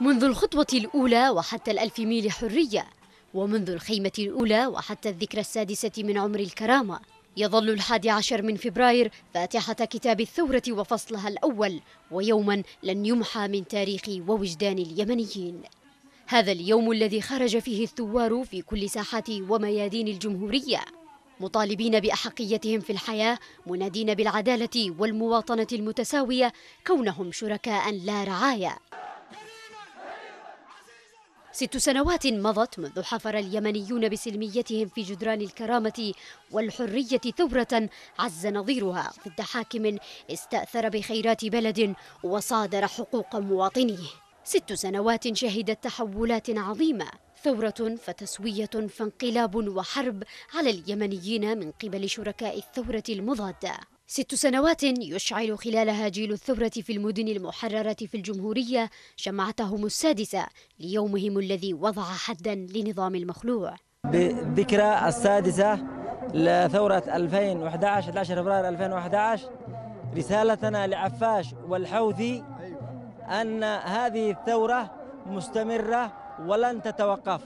منذ الخطوة الأولى وحتى الألف ميل حرية ومنذ الخيمة الأولى وحتى الذكرى السادسة من عمر الكرامة يظل الحادي عشر من فبراير فاتحة كتاب الثورة وفصلها الأول ويوما لن يمحى من تاريخ ووجدان اليمنيين هذا اليوم الذي خرج فيه الثوار في كل ساحات وميادين الجمهورية مطالبين بأحقيتهم في الحياة منادين بالعدالة والمواطنة المتساوية كونهم شركاء لا رعاية ست سنوات مضت منذ حفر اليمنيون بسلميتهم في جدران الكرامة والحرية ثورة عز نظيرها ضد حاكم استأثر بخيرات بلد وصادر حقوق مواطنيه ست سنوات شهدت تحولات عظيمة ثورة فتسوية فانقلاب وحرب على اليمنيين من قبل شركاء الثورة المضادة ست سنوات يشعل خلالها جيل الثورة في المدن المحررة في الجمهورية شمعتهم السادسة ليومهم الذي وضع حدا لنظام المخلوع بذكرى السادسة لثورة 2011 11 فبراير 2011 رسالتنا لعفاش والحوثي أن هذه الثورة مستمرة ولن تتوقف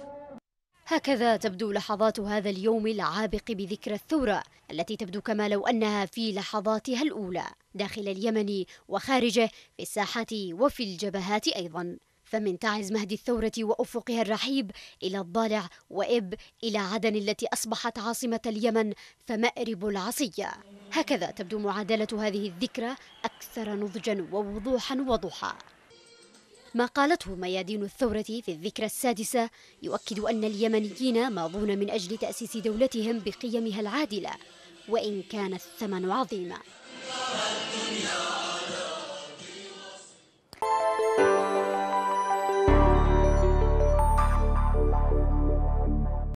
هكذا تبدو لحظات هذا اليوم العابق بذكرى الثورة التي تبدو كما لو أنها في لحظاتها الأولى داخل اليمن وخارجه في الساحات وفي الجبهات أيضا فمن تعز مهد الثورة وأفقها الرحيب إلى الضالع وإب إلى عدن التي أصبحت عاصمة اليمن فمأرب العصية هكذا تبدو معادلة هذه الذكرى أكثر نضجا ووضوحا وضحى ما قالته ميادين الثورة في الذكرى السادسة يؤكد أن اليمنيين ماضون من أجل تأسيس دولتهم بقيمها العادلة وإن كان الثمن عظيما